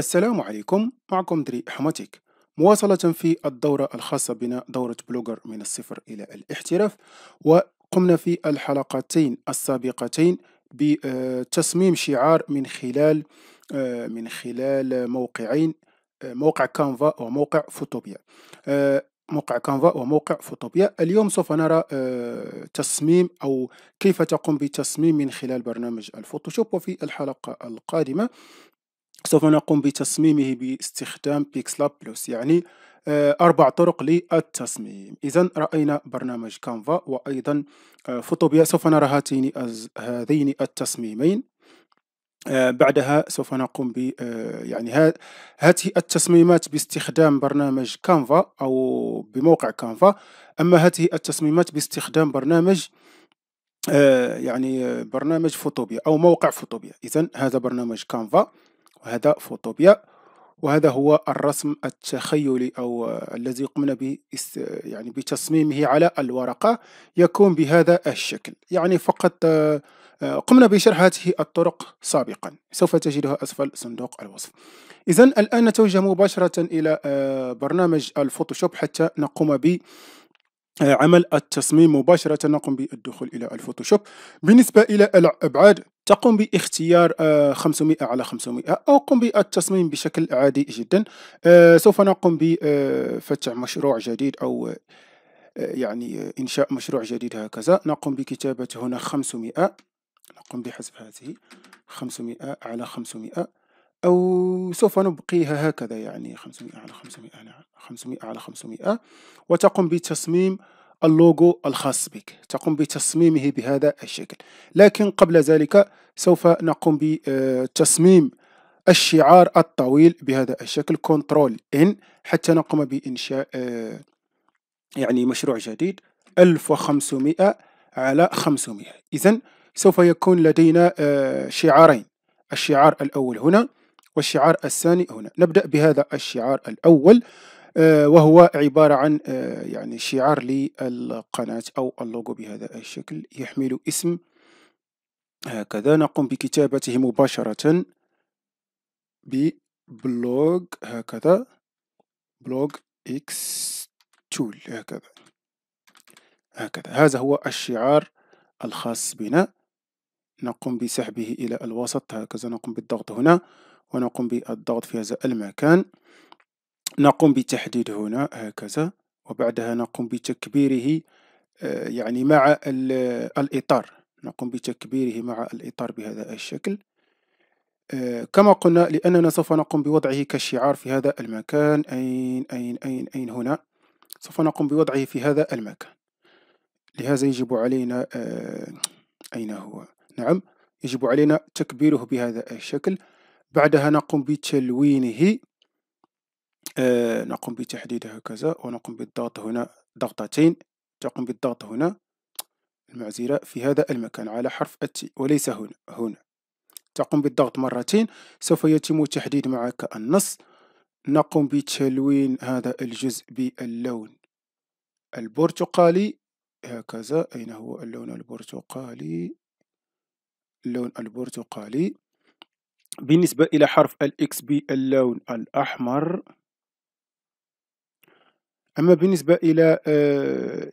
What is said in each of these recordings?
السلام عليكم معكم دري حماتيك مواصلة في الدورة الخاصة بنا دورة بلوجر من الصفر إلى الاحتراف وقمنا في الحلقتين السابقتين بتصميم آه، شعار من خلال آه، من خلال موقعين آه، موقع كانفا وموقع فوتوبيا موقع كانفا وموقع فوتوبيا اليوم سوف نرى تصميم أو كيف تقوم بتصميم من خلال برنامج الفوتوشوب وفي الحلقة القادمة سوف نقوم بتصميمه باستخدام بيكسلاب بلس يعني آه، أربع طرق للتصميم إذا رأينا برنامج كانفا وأيضا آه، فوتوبيا سوف نرى هاتين هذين التصميمين آه، بعدها سوف نقوم ب يعني هذه التصميمات باستخدام برنامج كانفا أو بموقع كانفا أما هذه التصميمات باستخدام برنامج يعني برنامج فوتوبيا أو موقع فوتوبيا إذا هذا برنامج كانفا وهذا فوتوبيا وهذا هو الرسم التخيلي أو الذي قمنا ب يعني بتصميمه على الورقة يكون بهذا الشكل يعني فقط آه، قمنا بشرح هذه الطرق سابقا سوف تجدها أسفل صندوق الوصف إذا الآن نتوجه مباشرة إلى آه، برنامج الفوتوشوب حتى نقوم ب عمل التصميم مباشرة نقوم بالدخول إلى الفوتوشوب بالنسبة إلى الأبعاد تقوم باختيار 500 آه، على 500 أو قم بالتصميم بشكل عادي جدا آه، سوف نقوم بفتح مشروع جديد أو آه، يعني إنشاء مشروع جديد هكذا نقوم بكتابة هنا 500 نقوم بحذف هذه 500 على 500 أو سوف نبقيها هكذا يعني 500 على 500 على 500 على 500 وتقوم بتصميم اللوجو الخاص بك تقوم بتصميمه بهذا الشكل لكن قبل ذلك سوف نقوم بتصميم الشعار الطويل بهذا الشكل كنترول ان حتى نقوم بإنشاء يعني مشروع جديد 1500 على 500 إذا سوف يكون لدينا آه، شعارين الشعار الأول هنا والشعار الثاني هنا نبدأ بهذا الشعار الأول آه، وهو عبارة عن آه، يعني شعار للقناة أو اللوجو بهذا الشكل يحمل اسم هكذا نقوم بكتابته مباشرة ببلوغ هكذا بلوج اكس تول هكذا هكذا هذا هو الشعار الخاص بنا نقوم بسحبه إلى الوسط هكذا نقوم بالضغط هنا ونقوم بالضغط في هذا المكان نقوم بتحديد هنا هكذا وبعدها نقوم بتكبيره آه، يعني مع الإطار نقوم بتكبيره مع الإطار بهذا الشكل آه، كما قلنا لأننا سوف نقوم بوضعه كشعار في هذا المكان أين أين أين أين هنا سوف نقوم بوضعه في هذا المكان لهذا يجب علينا آه، أين هو نعم يجب علينا تكبيره بهذا الشكل بعدها نقوم بتلوينه آه نقوم بتحديده هكذا ونقوم بالضغط هنا ضغطتين تقوم بالضغط هنا المعزلة في هذا المكان على حرف التي وليس هنا هنا تقوم بالضغط مرتين سوف يتم تحديد معك النص نقوم بتلوين هذا الجزء باللون البرتقالي هكذا أين هو اللون البرتقالي اللون البرتقالي بالنسبة إلى حرف الإكس بي اللون الأحمر أما بالنسبة إلى آه،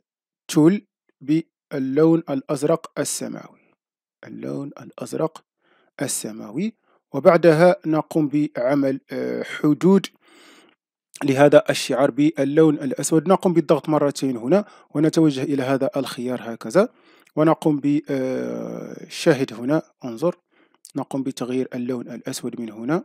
تول باللون الأزرق السماوي اللون الأزرق السماوي وبعدها نقوم بعمل آه، حدود لهذا الشعار باللون الأسود نقوم بالضغط مرتين هنا ونتوجه إلى هذا الخيار هكذا ونقوم بالشاهد آه، هنا انظر نقوم بتغيير اللون الأسود من هنا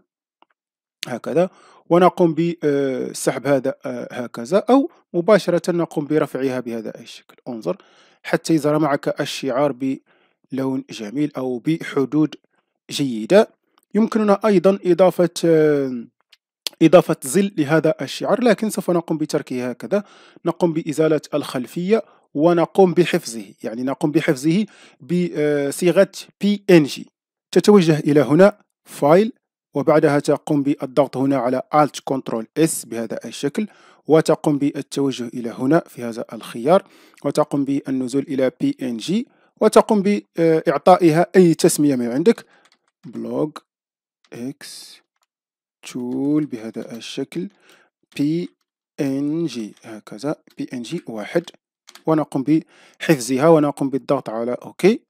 هكذا ونقوم بسحب آه، هذا آه، هكذا أو مباشرة نقوم برفعها بهذا الشكل انظر حتى يظهر معك الشعار بلون جميل أو بحدود جيدة يمكننا أيضا إضافة إضافة ظل لهذا الشعار لكن سوف نقوم بتركه هكذا نقوم بإزالة الخلفية ونقوم بحفظه يعني نقوم بحفظه بصيغة بي ان جي تتوجه إلى هنا فايل وبعدها تقوم بالضغط هنا على Alt Ctrl S بهذا الشكل وتقوم بالتوجه إلى هنا في هذا الخيار وتقوم بالنزول إلى PNG وتقوم بإعطائها أي تسمية من عندك blog X tool بهذا الشكل PNG هكذا PNG واحد ونقوم بحفظها ونقوم بالضغط على أوكي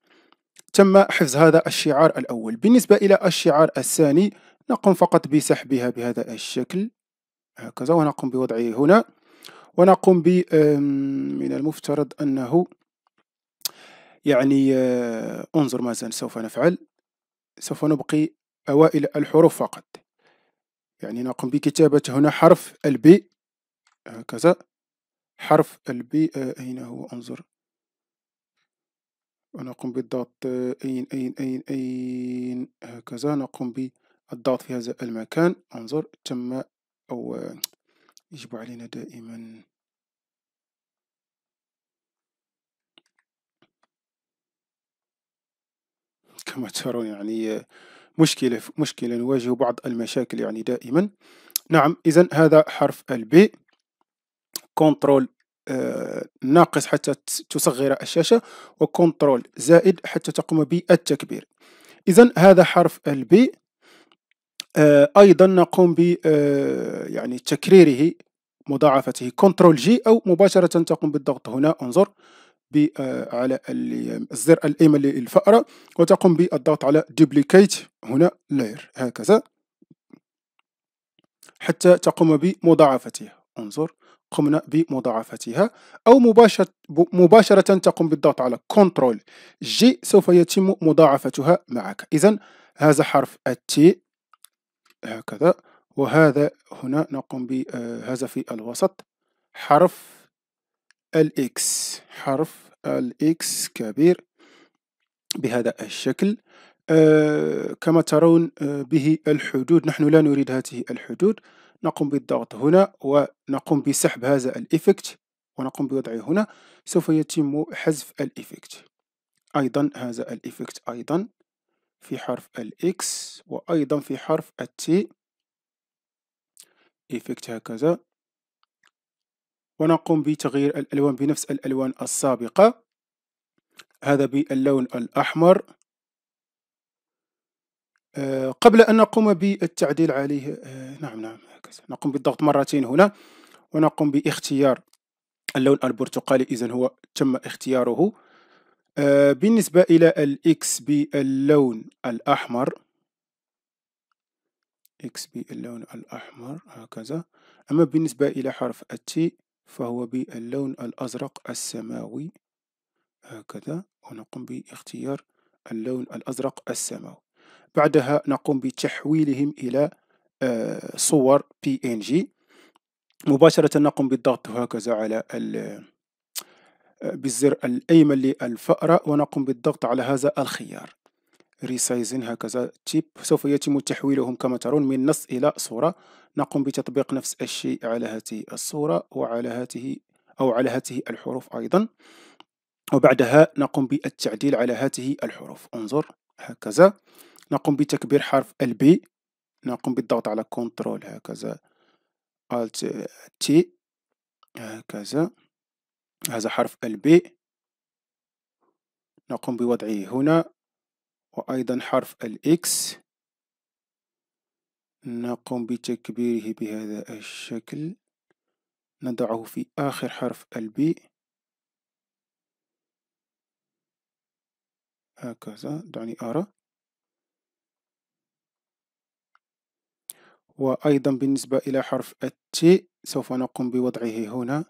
تم حفظ هذا الشعار الأول بالنسبة إلى الشعار الثاني نقوم فقط بسحبها بهذا الشكل هكذا ونقوم بوضعه هنا ونقوم ب من المفترض أنه يعني آه، انظر ماذا سوف نفعل سوف نبقي أوائل الحروف فقط يعني نقوم بكتابة هنا حرف البي هكذا حرف البي آه، أين هو أنظر ونقوم بالضغط آه، أين أين أين أين هكذا نقوم بالضغط في هذا المكان انظر تم أو يجب علينا دائما كما ترون يعني آه، مشكلة مشكلة نواجه بعض المشاكل يعني دائما نعم إذا هذا حرف البي كنترول ناقص حتى تصغر الشاشة وكنترول زائد حتى تقوم بالتكبير إذا هذا حرف البي آه، أيضا نقوم ب آه، يعني تكريره مضاعفته كنترول جي أو مباشرة تقوم بالضغط هنا انظر آه، على الزر الأيمن للفأرة وتقوم بالضغط على دوبليكيت هنا لاير هكذا حتى تقوم بمضاعفته انظر قمنا بمضاعفتها أو مباشرة, مباشرة تقوم بالضغط على كنترول جي سوف يتم مضاعفتها معك إذا هذا حرف التي هكذا وهذا هنا نقوم بهذا آه، في الوسط حرف الإكس حرف الإكس كبير بهذا الشكل آه كما ترون آه به الحدود نحن لا نريد هذه الحدود نقوم بالضغط هنا ونقوم بسحب هذا الإفكت ونقوم بوضعه هنا سوف يتم حذف الإفكت أيضا هذا الإفكت أيضا في حرف الإكس وأيضا في حرف التي إفكت هكذا ونقوم بتغيير الألوان بنفس الألوان السابقة هذا باللون الأحمر آه، قبل أن نقوم بالتعديل عليه آه، نعم نعم هكذا نقوم بالضغط مرتين هنا ونقوم باختيار اللون البرتقالي إذا هو تم اختياره آه، بالنسبة إلى الإكس باللون الأحمر إكس باللون الأحمر هكذا أما بالنسبة إلى حرف التي فهو باللون الأزرق السماوي هكذا ونقوم باختيار اللون الأزرق السماوي بعدها نقوم بتحويلهم إلى آه، صور PNG مباشرة نقوم بالضغط هكذا على آه، بالزر الأيمن للفأرة ونقوم بالضغط على هذا الخيار ريسايزن هكذا تيب سوف يتم تحويلهم كما ترون من نص إلى صورة نقوم بتطبيق نفس الشيء على هذه الصورة وعلى هذه أو على هذه الحروف أيضا وبعدها نقوم بالتعديل على هذه الحروف انظر هكذا نقوم بتكبير حرف البي نقوم بالضغط على كنترول هكذا الت تي هكذا هذا حرف البي نقوم بوضعه هنا وأيضا حرف الإكس نقوم بتكبيره بهذا الشكل نضعه في آخر حرف البي هكذا دعني أرى وأيضا بالنسبة إلى حرف الت سوف نقوم بوضعه هنا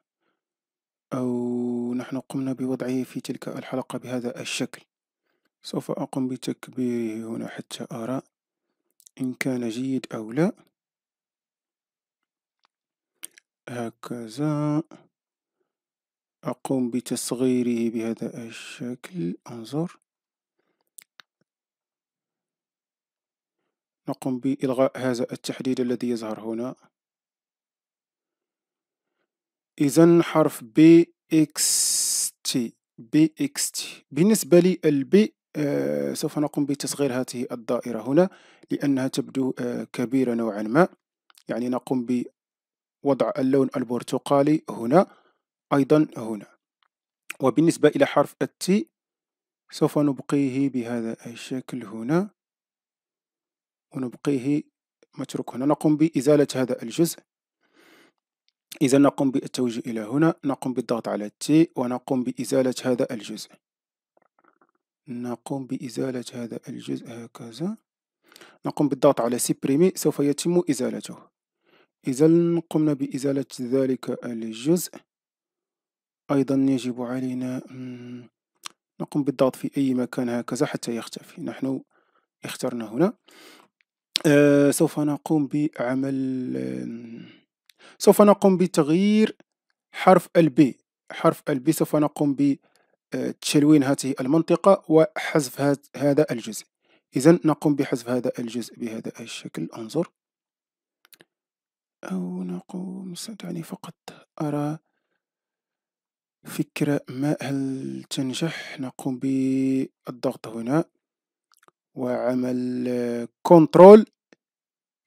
أو نحن قمنا بوضعه في تلك الحلقة بهذا الشكل سوف أقوم بتكبيره هنا حتى أرى إن كان جيد أو لا هكذا أقوم بتصغيره بهذا الشكل أنظر نقوم بإلغاء هذا التحديد الذي يظهر هنا إذا حرف بي إكس تي بي إكس تي بالنسبة لي البي آه سوف نقوم بتصغير هذه الدائرة هنا لأنها تبدو آه كبيرة نوعا ما يعني نقوم بوضع اللون البرتقالي هنا أيضا هنا وبالنسبة إلى حرف التي سوف نبقيه بهذا الشكل هنا ونبقيه متروك هنا نقوم بإزالة هذا الجزء إذا نقوم بالتوجيه إلى هنا نقوم بالضغط على T ونقوم بإزالة هذا الجزء نقوم بإزالة هذا الجزء هكذا نقوم بالضغط على سيبريمي سوف يتم إزالته إذا قمنا بإزالة ذلك الجزء أيضا يجب علينا نقوم بالضغط في أي مكان هكذا حتى يختفي نحن اخترنا هنا آه، سوف نقوم بعمل سوف نقوم بتغيير حرف البي حرف البي سوف نقوم بتشلوين هذه المنطقة وحذف هذا الجزء إذا نقوم بحذف هذا الجزء بهذا الشكل انظر أو نقوم دعني فقط أرى فكرة ما هل تنجح نقوم بالضغط هنا وعمل كنترول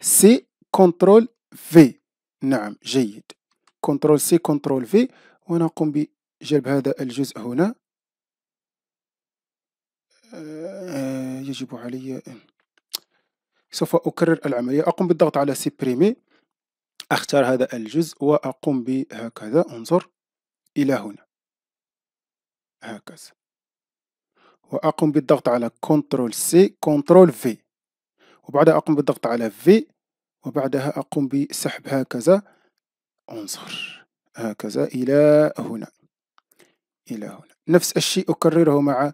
سي كنترول في نعم جيد كنترول سي كنترول في ونقوم بجلب هذا الجزء هنا آه، يجب علي سوف أكرر العملية أقوم بالضغط على سيبريمي أختار هذا الجزء وأقوم بهكذا انظر إلى هنا هكذا وأقوم بالضغط على كنترول سي كنترول في وبعدها أقوم بالضغط على في وبعدها أقوم بسحب هكذا انظر هكذا إلى هنا إلى هنا نفس الشيء أكرره مع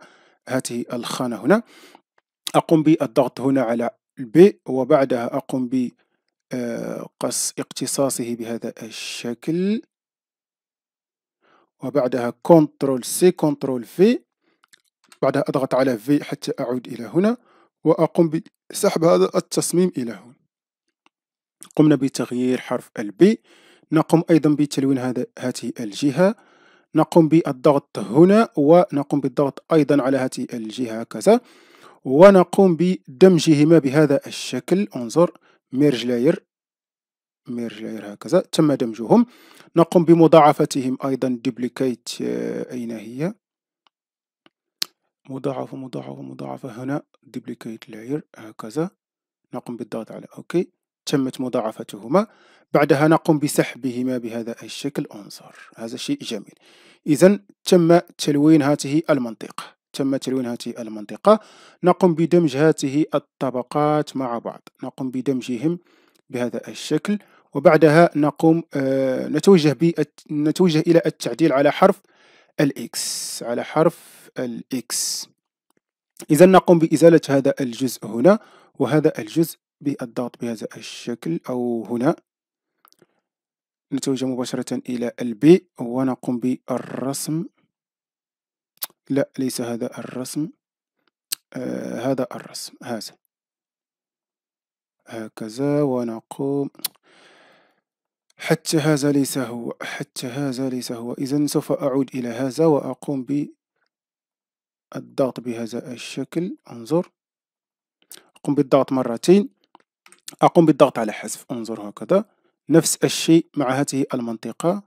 هذه الخانة هنا أقوم بالضغط هنا على البي وبعدها أقوم بقص آه، اقتصاصه بهذا الشكل وبعدها كنترول سي كنترول في بعدها أضغط على V حتى أعود إلى هنا وأقوم بسحب هذا التصميم إلى هنا قمنا بتغيير حرف البي نقوم أيضا بتلوين هذا هذه الجهة نقوم بالضغط هنا ونقوم بالضغط أيضا على هذه الجهة هكذا ونقوم بدمجهما بهذا الشكل انظر ميرج لاير ميرج لاير هكذا تم دمجهم نقوم بمضاعفتهم أيضا دوبليكيت آه، أين هي مضاعفة مضاعفة مضاعفة هنا دوبليكيت لاير هكذا نقوم بالضغط على اوكي تمت مضاعفتهما بعدها نقوم بسحبهما بهذا الشكل انظر هذا شيء جميل اذا تم تلوين هذه المنطقه تم تلوين هذه المنطقه نقوم بدمج هذه الطبقات مع بعض نقوم بدمجهم بهذا الشكل وبعدها نقوم آه، نتوجه نتوجه الى التعديل على حرف الاكس على حرف الإكس إذا نقوم بإزالة هذا الجزء هنا وهذا الجزء بالضغط بهذا الشكل أو هنا نتوجه مباشرة إلى البي ونقوم بالرسم لا ليس هذا الرسم آه هذا الرسم هذا هكذا ونقوم حتى هذا ليس هو حتى هذا ليس هو إذا سوف أعود إلى هذا وأقوم ب الضغط بهذا الشكل انظر أقوم بالضغط مرتين أقوم بالضغط على حذف انظر هكذا نفس الشيء مع هذه المنطقة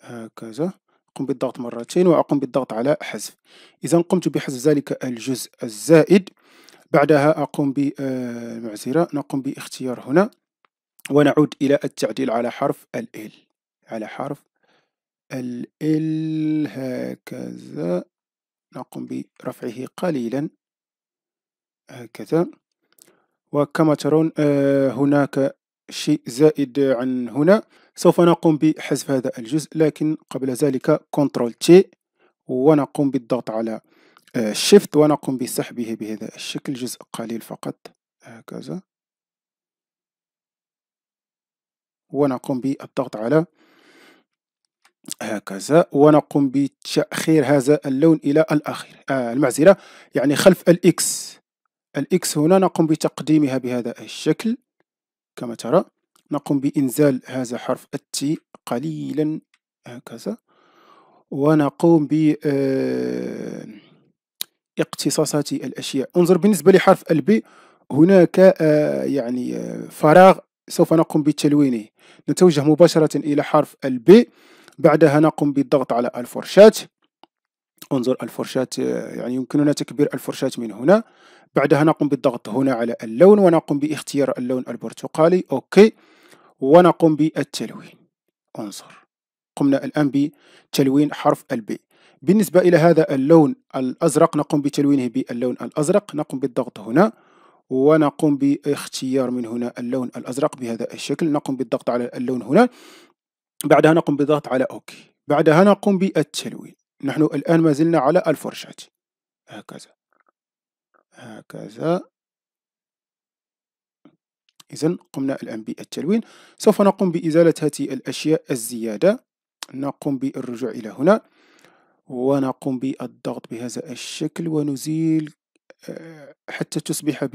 هكذا أقوم بالضغط مرتين وأقوم بالضغط على حذف إذا قمت بحذف ذلك الجزء الزائد بعدها أقوم بمعزرة آه، نقوم باختيار هنا ونعود إلى التعديل على حرف ال على حرف ال هكذا نقوم برفعه قليلا هكذا وكما ترون آه، هناك شيء زائد عن هنا سوف نقوم بحذف هذا الجزء لكن قبل ذلك كنترول تي ونقوم بالضغط على شيفت آه، ونقوم بسحبه بهذا الشكل جزء قليل فقط هكذا ونقوم بالضغط على هكذا ونقوم بتأخير هذا اللون إلى الأخير آه المعزلة يعني خلف الإكس الإكس هنا نقوم بتقديمها بهذا الشكل كما ترى نقوم بإنزال هذا حرف التي قليلا هكذا ونقوم باقتصاصات آه، الأشياء انظر بالنسبة لحرف البي هناك آه يعني آه فراغ سوف نقوم بتلوينه نتوجه مباشرة إلى حرف البي بعدها نقوم بالضغط على الفرشاة انظر الفرشاة يعني يمكننا تكبير الفرشاة من هنا بعدها نقوم بالضغط هنا على اللون ونقوم باختيار اللون البرتقالي أوكي ونقوم بالتلوين انظر قمنا الآن بتلوين حرف البي بالنسبة إلى هذا اللون الأزرق نقوم بتلوينه باللون الأزرق نقوم بالضغط هنا ونقوم باختيار من هنا اللون الأزرق بهذا الشكل نقوم بالضغط على اللون هنا بعدها نقوم بالضغط على اوكي بعدها نقوم بالتلوين نحن الآن ما زلنا على الفرشاة هكذا هكذا إذا قمنا الآن بالتلوين سوف نقوم بإزالة هذه الأشياء الزيادة نقوم بالرجوع إلى هنا ونقوم بالضغط بهذا الشكل ونزيل آه، حتى تصبح ب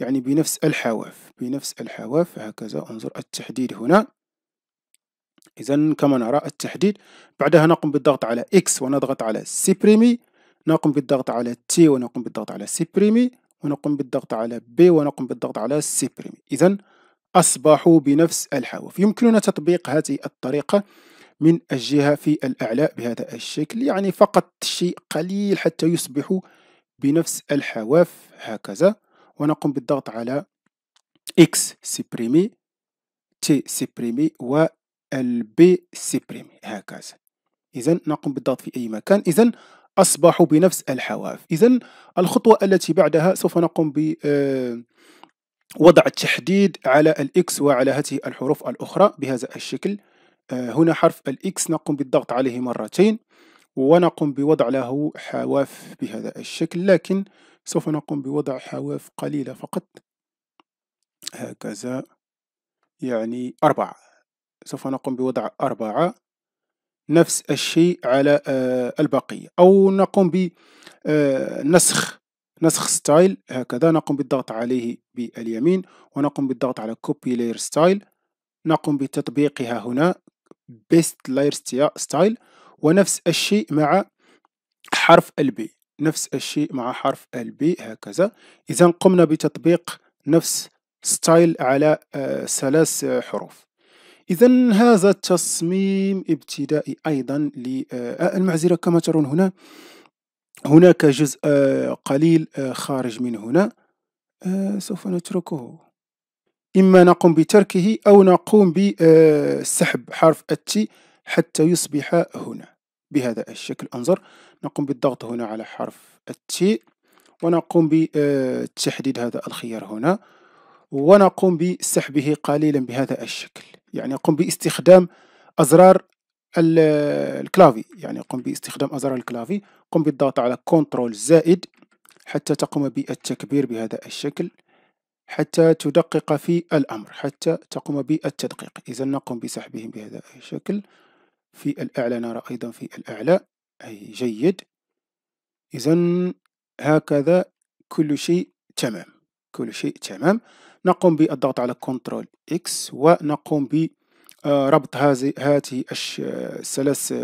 يعني بنفس الحواف بنفس الحواف هكذا انظر التحديد هنا إذا كما نرى التحديد بعدها نقوم بالضغط على X ونضغط على سيبريمي نقوم بالضغط على T ونقوم بالضغط على سيبريمي ونقوم بالضغط على B ونقوم بالضغط على سيبريمي إذا أصبحوا بنفس الحواف يمكننا تطبيق هذه الطريقة من الجهة في الأعلى بهذا الشكل يعني فقط شيء قليل حتى يصبحوا بنفس الحواف هكذا ونقوم بالضغط على X سيبريمي تي سيبريمي و البي سيبريمي هكذا إذا نقوم بالضغط في أي مكان إذا أصبحوا بنفس الحواف إذا الخطوة التي بعدها سوف نقوم ب آه، وضع التحديد على الإكس وعلى هذه الحروف الأخرى بهذا الشكل آه، هنا حرف الإكس نقوم بالضغط عليه مرتين ونقوم بوضع له حواف بهذا الشكل لكن سوف نقوم بوضع حواف قليلة فقط هكذا يعني أربعة سوف نقوم بوضع أربعة نفس الشيء على آه، البقية أو نقوم بنسخ آه، نسخ ستايل هكذا نقوم بالضغط عليه باليمين ونقوم بالضغط على كوبي لاير ستايل نقوم بتطبيقها هنا بيست لاير ستايل ونفس الشيء مع حرف البي نفس الشيء مع حرف البي هكذا إذا قمنا بتطبيق نفس ستايل على آه، ثلاث حروف إذا هذا التصميم ابتدائي أيضا للمعزرة آه، آه، كما ترون هنا هناك جزء آه، قليل خارج من هنا سوف نتركه إما نقوم بتركه أو نقوم بسحب حرف التي حتى يصبح هنا بهذا الشكل انظر نقوم بالضغط هنا على حرف التي ونقوم بتحديد هذا الخيار هنا ونقوم بسحبه قليلا بهذا الشكل يعني قم يعني باستخدام أزرار الكلافي يعني قم باستخدام أزرار الكلافي قم بالضغط على كنترول زائد حتى تقوم بالتكبير بهذا الشكل حتى تدقق في الأمر حتى تقوم بالتدقيق إذا نقوم بسحبهم بهذا الشكل في الأعلى نرى أيضا في الأعلى أي جيد إذا هكذا كل شيء تمام كل شيء تمام نقوم بالضغط على كنترول اكس ونقوم بربط آه، هذه الثلاث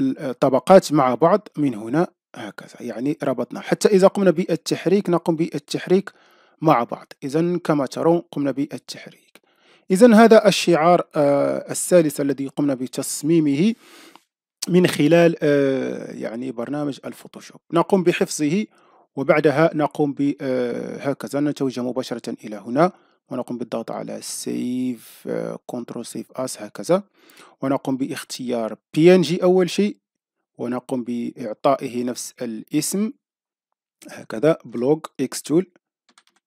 الطبقات آه، مع بعض من هنا هكذا يعني ربطنا حتى إذا قمنا بالتحريك نقوم بالتحريك مع بعض إذا كما ترون قمنا بالتحريك إذا هذا الشعار آه، الثالث الذي قمنا بتصميمه من خلال يعني برنامج الفوتوشوب نقوم بحفظه وبعدها نقوم بهكذا آه، نتوجه مباشرة إلى هنا ونقوم بالضغط على سيف كنترول سيف اس هكذا ونقوم باختيار بي ان جي اول شيء ونقوم باعطائه نفس الاسم هكذا بلوج اكس تول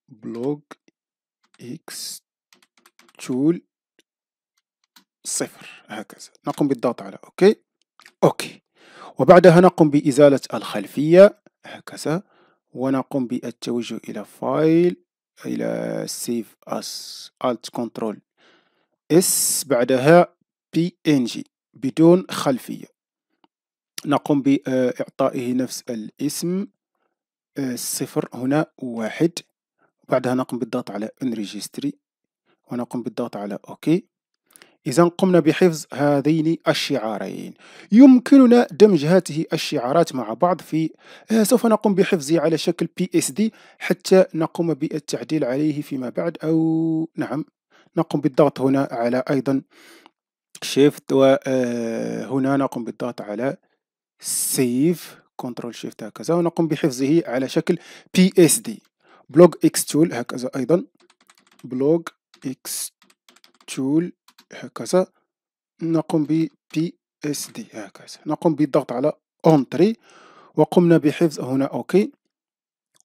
بلوج اكس تول صفر هكذا نقوم بالضغط على اوكي اوكي وبعدها نقوم بازاله الخلفيه هكذا ونقوم بالتوجه إلى فايل إلى سيف أس ألت كنترول اس بعدها بي ان جي بدون خلفية نقوم بإعطائه نفس الاسم الصفر آه، هنا واحد بعدها نقوم بالضغط على انريجستري ونقوم بالضغط على اوكي إذا قمنا بحفظ هذين الشعارين يمكننا دمج هاته الشعارات مع بعض في آه، سوف نقوم بحفظه على شكل بي اس دي حتى نقوم بالتعديل عليه فيما بعد أو نعم نقوم بالضغط هنا على أيضا شيفت وهنا آه، نقوم بالضغط على سيف كنترول شيفت هكذا ونقوم بحفظه على شكل بي اس دي بلوج اكس تول هكذا أيضا بلوج اكس تول هكذا نقوم ب بي اس دي هكذا نقوم بالضغط على اونتري وقمنا بحفظ هنا اوكي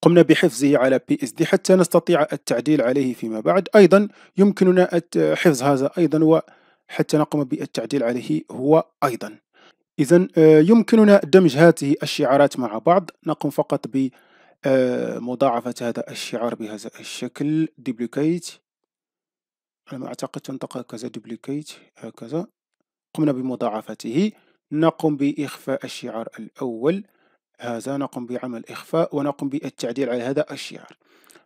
قمنا بحفظه على بي اس دي حتى نستطيع التعديل عليه فيما بعد ايضا يمكننا حفظ هذا ايضا وحتى نقوم بالتعديل عليه هو ايضا اذا آه، يمكننا دمج هذه الشعارات مع بعض نقوم فقط ب آه، مضاعفة هذا الشعار بهذا الشكل ديبليكيت على ما أعتقد تنطق كذا دوبليكيت هكذا قمنا بمضاعفته نقوم بإخفاء الشعار الأول هذا نقوم بعمل إخفاء ونقوم بالتعديل على هذا الشعار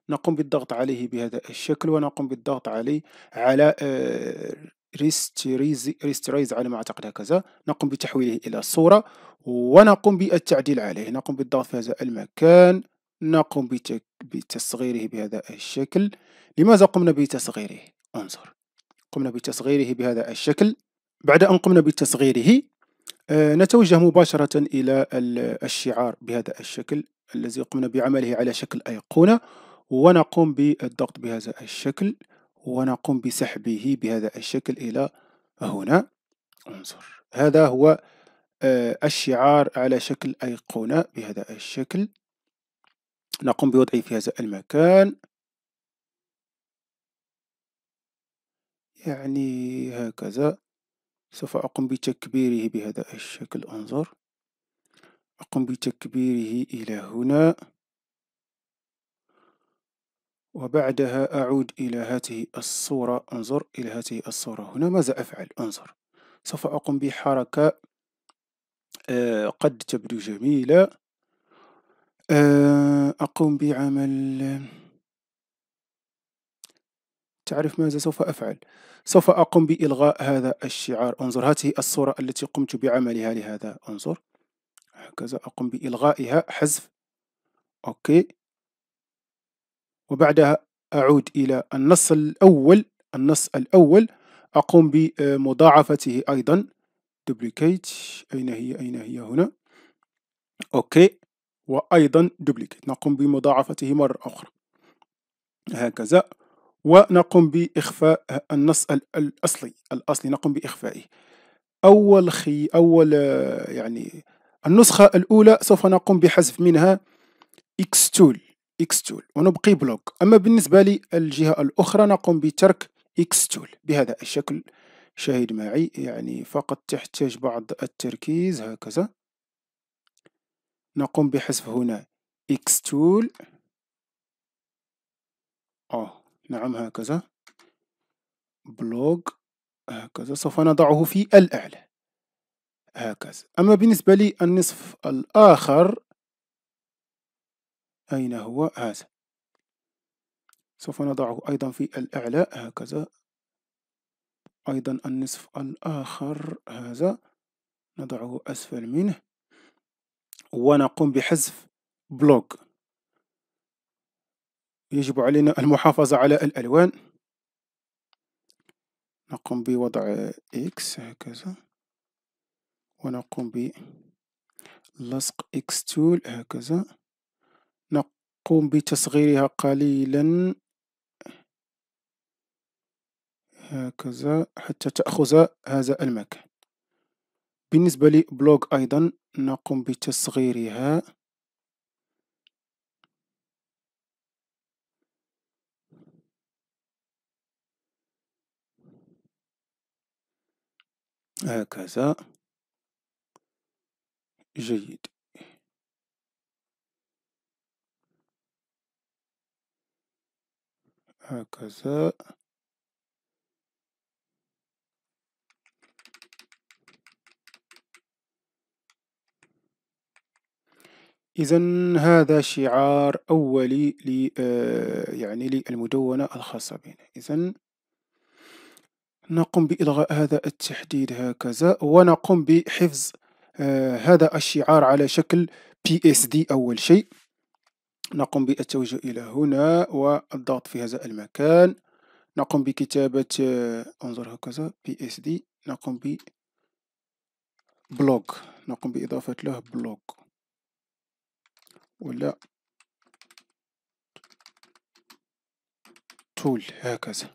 نقوم بالضغط عليه بهذا الشكل ونقوم بالضغط عليه على آه، ريستريز على ما أعتقد هكذا نقوم بتحويله إلى صورة ونقوم بالتعديل عليه نقوم بالضغط في هذا المكان نقوم بتصغيره بهذا الشكل لماذا قمنا بتصغيره انظر قمنا بتصغيره بهذا الشكل بعد أن قمنا بتصغيره آه، نتوجه مباشرة إلى الشعار بهذا الشكل الذي قمنا بعمله على شكل أيقونة ونقوم بالضغط بهذا الشكل ونقوم بسحبه بهذا الشكل إلى هنا انظر هذا هو آه، الشعار على شكل أيقونة بهذا الشكل نقوم بوضعه في هذا المكان يعني هكذا سوف أقوم بتكبيره بهذا الشكل انظر أقوم بتكبيره إلى هنا وبعدها أعود إلى هذه الصورة انظر إلى هذه الصورة هنا ماذا أفعل انظر سوف أقوم بحركة آه، قد تبدو جميلة آه، أقوم بعمل تعرف ماذا سوف أفعل سوف أقوم بإلغاء هذا الشعار انظر هذه الصورة التي قمت بعملها لهذا انظر هكذا أقوم بإلغائها حذف أوكي وبعدها أعود إلى النص الأول النص الأول أقوم بمضاعفته أيضا duplicate أين هي أين هي هنا أوكي وأيضا duplicate نقوم بمضاعفته مرة أخرى هكذا ونقوم بإخفاء النص الأصلي الأصلي نقوم بإخفائه أول خي أول يعني النسخة الأولى سوف نقوم بحذف منها إكس تول إكس تول ونبقي بلوك أما بالنسبة للجهة الأخرى نقوم بترك إكس تول بهذا الشكل شاهد معي يعني فقط تحتاج بعض التركيز هكذا نقوم بحذف هنا إكس تول أوه نعم هكذا بلوج هكذا سوف نضعه في الأعلى هكذا أما بالنسبة لي النصف الآخر أين هو هذا سوف نضعه أيضا في الأعلى هكذا أيضا النصف الآخر هذا نضعه أسفل منه ونقوم بحذف بلوك يجب علينا المحافظة على الألوان نقوم بوضع X هكذا ونقوم بلصق X tool هكذا نقوم بتصغيرها قليلا هكذا حتى تأخذ هذا المكان بالنسبة لبلوك أيضا نقوم بتصغيرها هكذا جيد هكذا إذا هذا شعار أولي ل آه، يعني للمدونة الخاصة بنا إذا نقوم بإلغاء هذا التحديد هكذا ونقوم بحفظ آه، هذا الشعار على شكل PSD أول شيء نقوم بالتوجه إلى هنا والضغط في هذا المكان نقوم بكتابة آه، انظر هكذا PSD نقوم ب بلوك نقوم بإضافة له بلوك ولا تول هكذا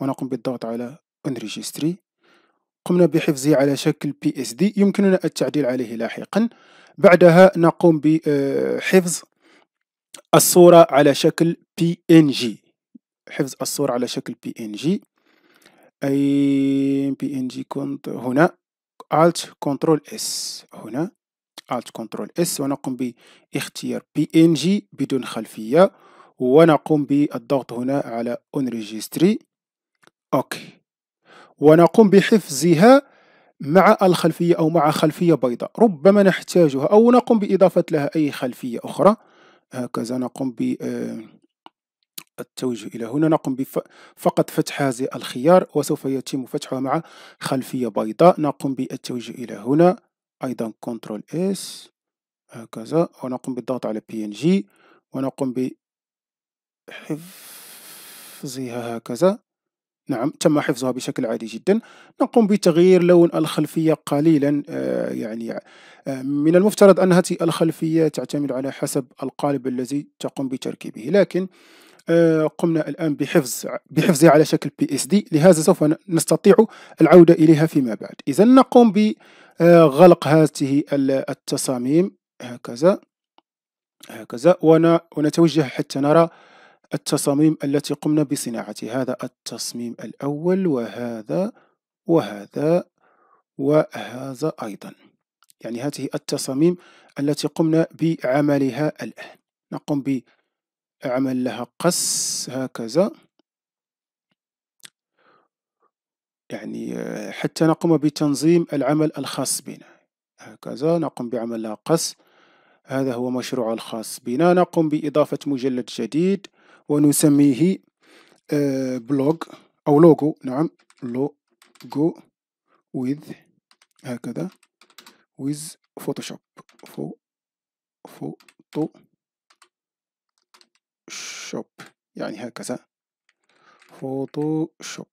ونقوم بالضغط على انريجستري قمنا بحفظه على شكل بي اس دي يمكننا التعديل عليه لاحقا بعدها نقوم بحفظ الصورة على شكل بي ان جي حفظ الصورة على شكل بي ان جي اي بي ان جي كنت هنا الت كنترول اس هنا الت كنترول اس ونقوم باختيار بي ان جي بدون خلفية ونقوم بالضغط هنا على Enregistry أوكي ونقوم بحفزها مع الخلفية أو مع خلفية بيضاء ربما نحتاجها أو نقوم بإضافة لها أي خلفية أخرى هكذا نقوم ب آه، التوجه إلى هنا نقوم فقط فتح هذه الخيار وسوف يتم فتحها مع خلفية بيضاء نقوم بالتوجه إلى هنا أيضا كنترول اس هكذا ونقوم بالضغط على بي ان جي ونقوم بحفظها هكذا نعم تم حفظها بشكل عادي جدا نقوم بتغيير لون الخلفية قليلا آه، يعني آه، من المفترض أن هذه الخلفية تعتمد على حسب القالب الذي تقوم بتركيبه لكن آه، قمنا الآن بحفظ بحفظها على شكل بي اس دي لهذا سوف نستطيع العودة إليها فيما بعد إذا نقوم بغلق هذه التصاميم هكذا هكذا ونتوجه حتى نرى التصاميم التي قمنا بصناعتها هذا التصميم الأول وهذا وهذا وهذا أيضا يعني هذه التصاميم التي قمنا بعملها الآن نقوم بعمل لها قص هكذا يعني آه، حتى نقوم بتنظيم العمل الخاص بنا هكذا نقوم بعمل لها قص هذا هو مشروع الخاص بنا نقوم بإضافة مجلد جديد ونسميه بلوج آه، أو لوجو نعم لوجو with هكذا with فوتوشوب فو فوتوشوب يعني هكذا فوتوشوب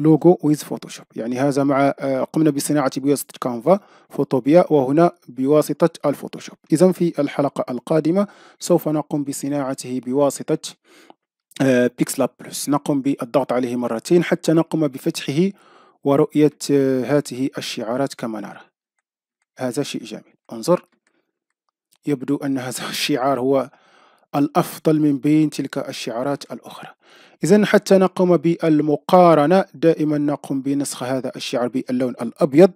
لوجو ويز فوتوشوب يعني هذا مع آه، قمنا بصناعة بواسطة كانفا فوتوبيا وهنا بواسطة الفوتوشوب إذا في الحلقة القادمة سوف نقوم بصناعته بواسطة بيكسلا آه، بلس نقوم بالضغط عليه مرتين حتى نقوم بفتحه ورؤية هاته الشعارات كما نرى هذا شيء جميل انظر يبدو أن هذا الشعار هو الأفضل من بين تلك الشعارات الأخرى إذا حتى نقوم بالمقارنة دائما نقوم بنسخ هذا الشعر باللون الأبيض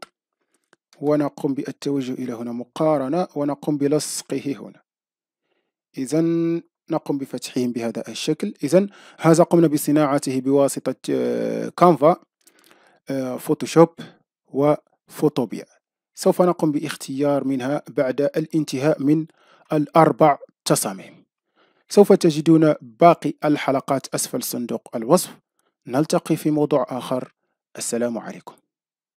ونقوم بالتوجه إلى هنا مقارنة ونقوم بلصقه هنا إذا نقوم بفتحهم بهذا الشكل إذا هذا قمنا بصناعته بواسطة كانفا فوتوشوب وفوتوبيا سوف نقوم باختيار منها بعد الانتهاء من الأربع تصاميم سوف تجدون باقي الحلقات أسفل صندوق الوصف نلتقي في موضوع آخر السلام عليكم